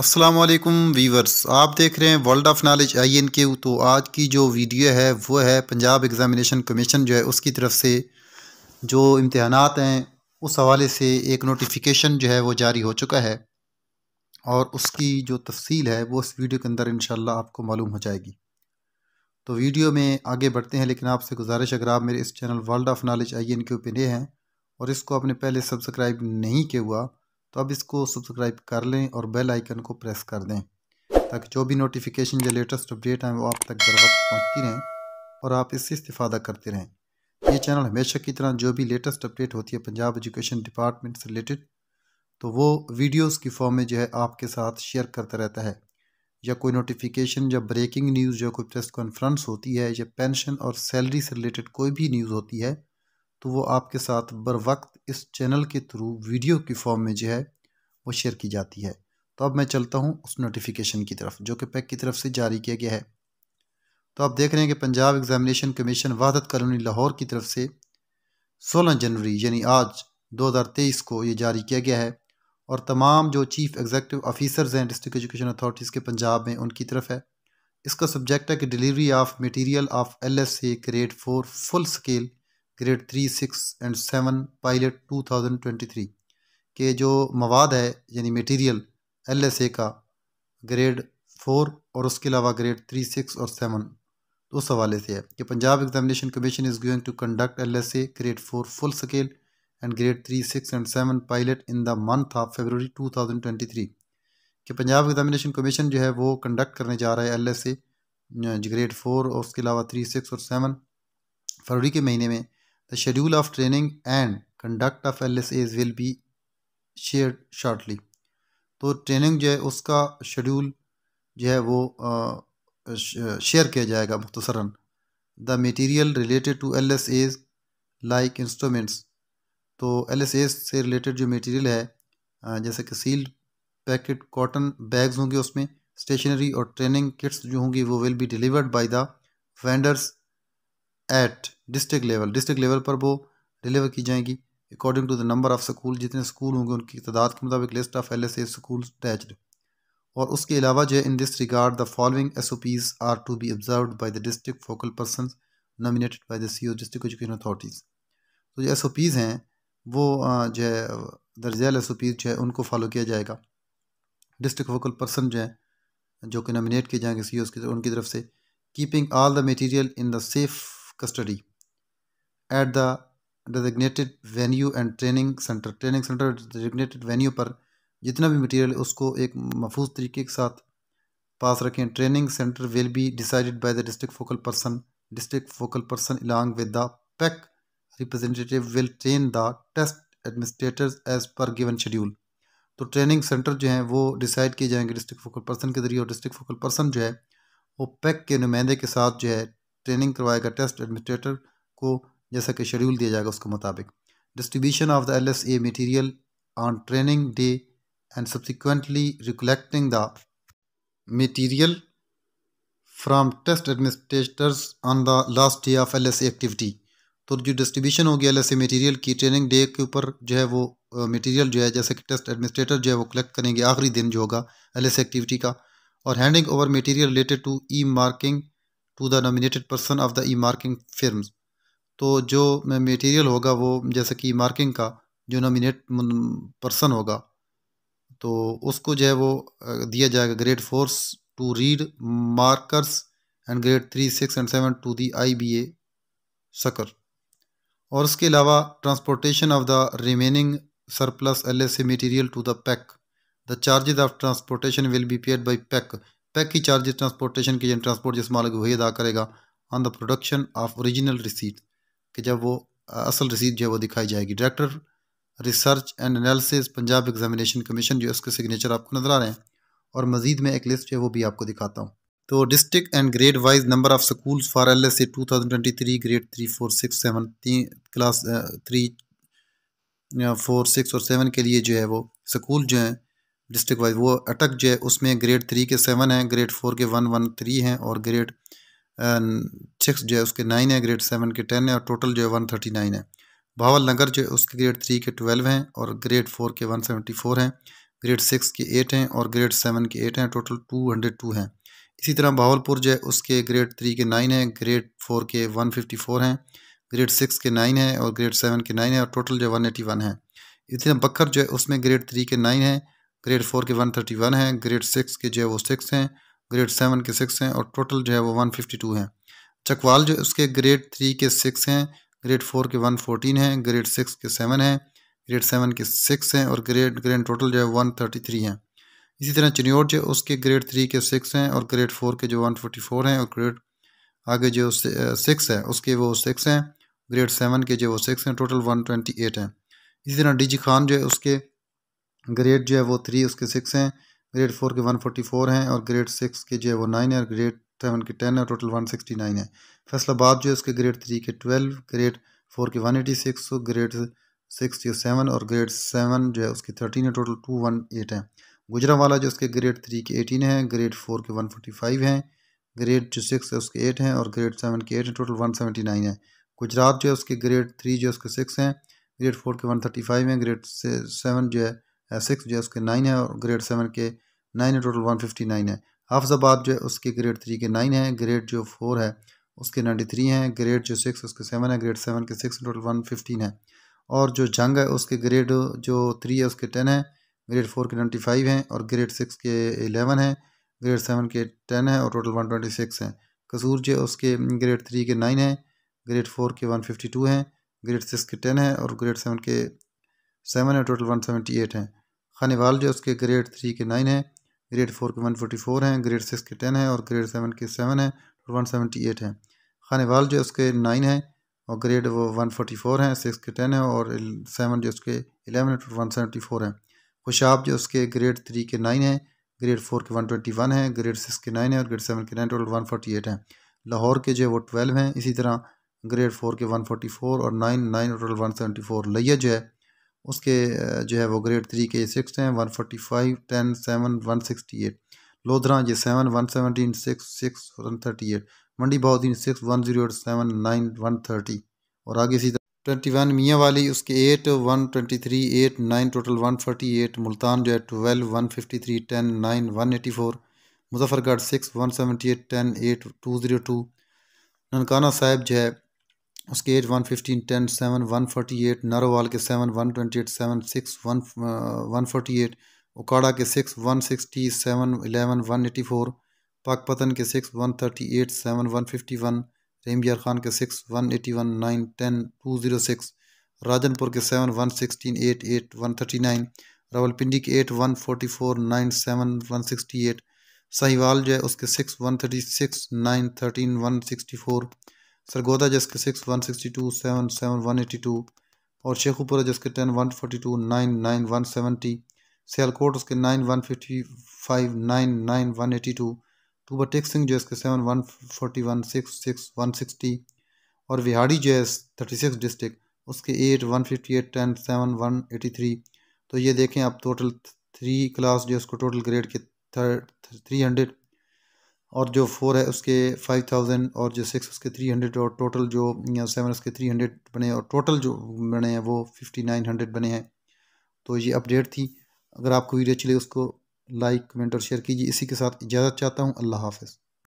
अस्सलाम वालेकुम वीवर्स आप देख रहे हैं world of knowledge I N Q तो आज की जो वीडियो है वो है पंजाब एग्ज़ामिनेशन कमीशन जो है उसकी तरफ से जो इम्तहानात हैं उस हवाले से एक नोटिफिकेशन जो है वो जारी हो चुका है और उसकी जो तफसील है वो इस वीडियो के अंदर इन आपको मालूम हो जाएगी तो वीडियो में आगे बढ़ते हैं लेकिन आपसे गुजारिश अगर आप मेरे इस channel world of knowledge I N Q पे नए हैं और इसको आपने पहले सब्सक्राइब नहीं किया हुआ तो अब इसको सब्सक्राइब कर लें और बेल आइकन को प्रेस कर दें ताकि जो भी नोटिफिकेशन या लेटेस्ट अपडेट हैं वो आप तक बर वक्त पहुँचती रहें और आप इससे इस्तेफ़ादा करते रहें ये चैनल हमेशा की तरह जो भी लेटेस्ट अपडेट होती है पंजाब एजुकेशन डिपार्टमेंट से रिलेटेड तो वो वीडियोस की फॉर्म में जो है आपके साथ शेयर करता रहता है या कोई नोटिफिकेशन या ब्रेकिंग न्यूज़ या कोई प्रेस कॉन्फ्रेंस होती है या पेंशन और सैलरी से रिलेटेड कोई भी न्यूज़ होती है तो वो आपके साथ बर वक्त इस चैनल के थ्रू वीडियो की फॉर्म में जो है वो शेयर की जाती है तो अब मैं चलता हूँ उस नोटिफिकेशन की तरफ जो कि पैक की तरफ से जारी किया गया है तो आप देख रहे हैं कि Punjab examination commission Wahdat colony Lahore की तरफ से 16 जनवरी यानी आज 2023 को ये जारी किया गया है और तमाम जो चीफ एग्जेक्टिव ऑफिसर्स हैं डिस्ट्रिक्ट एजुकेशन अथॉरिटीज़ के पंजाब में उनकी तरफ है इसका सब्जेक्ट है कि delivery of material of L S A grade four full scale grade three six and seven pilot two thousand twenty three के जो मवाद है यानी मटेरियल एल एस ए का ग्रेड फोर और उसके अलावा ग्रेड थ्री सिक्स और सेवन तो उस हवाले से है कि Punjab examination commission is going to conduct L S A grade four full scale and grade three six and seven pilot in the month of February two thousand twenty three कि Punjab examination commission जो है वो conduct करने जा रहा है L S A grade four और उसके अलावा थ्री सिक्स और सेवन फरवरी के महीने में The schedule of training and conduct of LSAs will be shared shortly. तो ट्रेनिंग जो है उसका शेड्यूल जो है वो शेयर किया जाएगा मुख्तसरा the material related to L S A's like instruments तो एल एस एज से रिलेटेड जो मटेरियल है जैसे कि सील्ड पैकेट कॉटन बैग्स होंगे उसमें स्टेशनरी और ट्रेनिंग किट्स जो होंगी वो will be delivered by the vendors at district level district level पर वो डिलीवर की जाएंगी according to the number of school जितने स्कूल होंगे उनकी तादाद के मुताबिक list of L S A school attached और उसके अलावा जो in this regard the following S O Ps are to be observe by the district focal person nominated by the C O district education authorities तो जो S O Ps हैं वो जो है दर्जैल एस ओ पीज़ जो है उनको follow किया जाएगा डिस्ट्रिक्ट फोकल पर्सन जो है जो कि नॉमिनेट किए जाएंगे सी ओज़ की उनकी तरफ से keeping all the material in the safe custody at the designated venue and training center training center designated venue पर जितना भी है उसको एक महफूज तरीके के साथ पास रखें training centre will be decided by the district focal person district focal person along with the PEC representative will train the test administrators as per given schedule तो ट्रेनिंग सेंटर जो हैं वो डिसाइड किए जाएंगे डिस्ट्रिक्ट फोकल पर्सन के ज़रिए और district focal person जो है वो पैक e के नुमाइंदे के साथ जो है ट्रेनिंग करवाएगा टेस्ट एडमिनिस्ट्रेटर को जैसा कि शेड्यूल दिया जाएगा उसके मुताबिक distribution of the L S A material on training day and subsequently recollecting the material from test administrators on the last day of L S A activity तो जो डिस्ट्रीब्यूशन होगी एल एस ए मटीरियल की training day के ऊपर जो है वो material जो है जैसे कि टेस्ट एडमिनिस्ट्रेटर जो है वो कलेक्ट करेंगे आखिरी दिन जो होगा एल एस एक्टिविटी का और handing over material related to e marking to the nominated person of the e marking firm तो जो मटेरियल होगा वो जैसे कि ई मार्किंग का जो नॉमिनेट पर्सन होगा तो उसको जो है वो दिया जाएगा grade fours to read markers and grade three six and seven to the I B A Sukkur और उसके अलावा transportation of the remaining surplus L S A material to the PEC the charges of transportation will be paid by PEC की charges transportation की transport जिस मालिक वही अदा करेगा on the production of original receipt कि जब वो असल रिसीट जो है वो दिखाई जाएगी director research and analysis Punjab examination commission जो इसके सिग्नेचर आपको नज़र आ रहे हैं और मजीद में एक लिस्ट है वो भी आपको दिखाता हूँ तो district and grade wise number of school for L S A two thousand twenty three grade three four six seven तीन क्लास थ्री फोर सिक्स और सेवन के लिए जो है वो स्कूल जो हैं डिस्ट्रिक्ट वाइज वो अटक जो है उसमें ग्रेड थ्री के सेवन हैं ग्रेड फोर के वन वन थ्री हैं और ग्रेड सिक्स जो है उसके नाइन है ग्रेड सेवन के टेन है और टोटल जो है वन थर्टी नाइन है भावल नगर जो है उसके ग्रेड थ्री के ट्वेल्व हैं और ग्रेड फोर के वन सेवेंटी फोर हैं ग्रेड सिक्स के एट हैं और ग्रेड सेवन के एट हैं टोटल टू हंड्रेड टू हैं इसी तरह भावलपुर जो है उसके ग्रेड थ्री के नाइन हैं ग्रेड फोर के वन फिफ्टी फोर हैं ग्रेड सिक्स के नाइन हैं और ग्रेड सेवन के नाइन हैं और टोटल जो वन एटी वन है इसी तरह बखर जो है उसमें ग्रेड थ्री के नाइन हैं ग्रेड फोर के वन थर्टी वन हैं ग्रेड सिक्स के जो है वो सिक्स हैं ग्रेड सेवन के सिक्स हैं और टोटल जो है वो वन फिफ्टी टू हैं चकवाल जो उसके ग्रेड थ्री के सिक्स हैं ग्रेड फोर के वन फोर्टीन हैं ग्रेड सिक्स के सेवन हैं ग्रेड सेवन के सिक्स हैं और ग्रेड ग्रेड टोटल जो है वन थर्टी थ्री हैं इसी तरह चिन्योट जो उसके ग्रेड थ्री के सिक्स हैं और ग्रेड फोर के जो वन फोर्टी फोर हैं और ग्रेड आगे जो सिक्स है उसके वो सिक्स हैं ग्रेड सेवन के जो वो सिक्स हैं टोटल वन ट्वेंटी एट हैं इसी तरह डी जी खान जो है उसके ग्रेड जो है वो थ्री उसके सिक्स हैं ग्रेड फोर के वन फोर्टी फोर हैं और ग्रेड सिक्स के जो है वो नाइन है और ग्रेड सेवन के टेन है टोटल वन सिक्सटी नाइन है फैसलाबाद जो है उसके ग्रेड थ्री के ट्वेल्व ग्रेड फोर के one eighty six grade six के सेवन और ग्रेड सेवन जो है उसके थर्टीन है टोटल टू वन एट है गुजरा वाला जो उसके ग्रेड थ्री के एटीन है ग्रेड फोर के वन फोर्टी फाइव हैं ग्रेड जो सिक्स है उसके एट हैं और ग्रेड सेवन के एट हैं टोटल वन सेवेंटी नाइन है गुजरात जो है उसके ग्रेड थ्री जो है उसके सिक्स हैं ग्रेड फोर के वन थर्टी फाइव हैं ग्रेड सेवन जो है सिक्स जो है उसके नाइन है और ग्रेड सेवन के नाइन है टोटल वन फिफ्टी नाइन है हाफजाबाद जो है उसके ग्रेड थ्री के नाइन है ग्रेड जो फोर है उसके नाइन्टी थ्री हैं ग्रेड जो सिक्स उसके सेवन है ग्रेड सेवन के सिक्स टोटल वन फिफ्टीन है और जो जंग है उसके ग्रेड जो थ्री है उसके टेन है ग्रेड फोर के नाइन्टी फाइव हैं और ग्रेड सिक्स के एलेवन हैं ग्रेड सेवन के टेन है और टोटल वन ट्वेंटी सिक्स हैं कसूर जो उसके ग्रेड थ्री के नाइन है ग्रेड फोर के वन फिफ्टी टू हैं ग्रेड सिक्स के टेन है और ग्रेड सेवन के सेवन है टोटल वन सेवेंटी एट हैं खानीवाल जो उसके ग्रेड थ्री के नाइन हैं ग्रेड फोर के वन फोर्टी फोर हैं ग्रेड सिक्स के टेन हैं और ग्रेड सेवन के सेवन हैं टोटल वन सेवेंटी एट हैं खानीवाल जो उसके नाइन हैं और ग्रेड वो वन फोर्टी फोर हैं सिक्स के टेन हैं और सेवन जो उसके एलेवन है टोटल वन सेवेंटी फोर हैं खुशाब जो उसके ग्रेड थ्री के नाइन हैं ग्रेड फोर के वन ट्वेंटी वन हैं ग्रेड सिक्स के नाइन हैं और ग्रेड सेवन के nine total one forty eight हैं लाहौर के जो है वो ट्वेल्व हैं इसी तरह ग्रेड फोर के वन फोर्टी फोर और nine nine total one seventy four Layyah जो है उसके जो है वो ग्रेड थ्री के सिक्स हैं one forty five ten seven one sixty eight Lodhran ये seven one seventeen six six one thirty eight Mandi Bahauddin six one zero eight seven nine one thirty और आगे इसी तरह ट्वेंटी वन मियाँ वाली उसके eight one twenty three eight nine total one forty eight Multan जो है twelve one fifty three ten nine one eighty four Muzaffargarh six one seventy eight ten eight two zero two Nankana Sahib जो है उसके eight one fifteen ten seven one forty eight Narowal के seven one twenty eight seven six one one forty eight Okara के six one sixty seven eleven one eighty four Pakpattan के six one thirty eight seven one fifty one Rahim Yar Khan के six one eighty one nine ten two zero six Rajanpur के seven one sixteen eight eight one thirty nine Rawalpindi के eight one forty four nine seven one sixty eight Sahiwal जो है उसके six one thirty six nine thirteen one sixty four Sargodha जिसके six one sixty two seven seven one eighty two और शेखुपुरा जिसके ten one forty two nine nine one seventy Sialkot उसके nine one fifty five nine nine one eighty to टूबा take Singh जो है इसके seven one forty one six six one sixty और विहाड़ी जो है thirty six district उसके eight one fifty eight ten seven one eighty three तो ये देखें आप टोटल थ्री क्लास जो है उसको टोटल ग्रेड के थर्ड थ्री हंड्रेड और जो फोर है उसके फाइव थाउजेंड और जो सिक्स उसके थ्री हंड्रेड और टोटल जो सेवन उसके थ्री हंड्रेड बने और टोटल जो बने हैं वो फिफ्टी नाइन हंड्रेड बने हैं तो ये अपडेट थी अगर आपको वीडियो अच्छी लगी उसको लाइक कमेंट और शेयर कीजिए इसी के साथ इजाज़त चाहता हूँ अल्लाह हाफिज़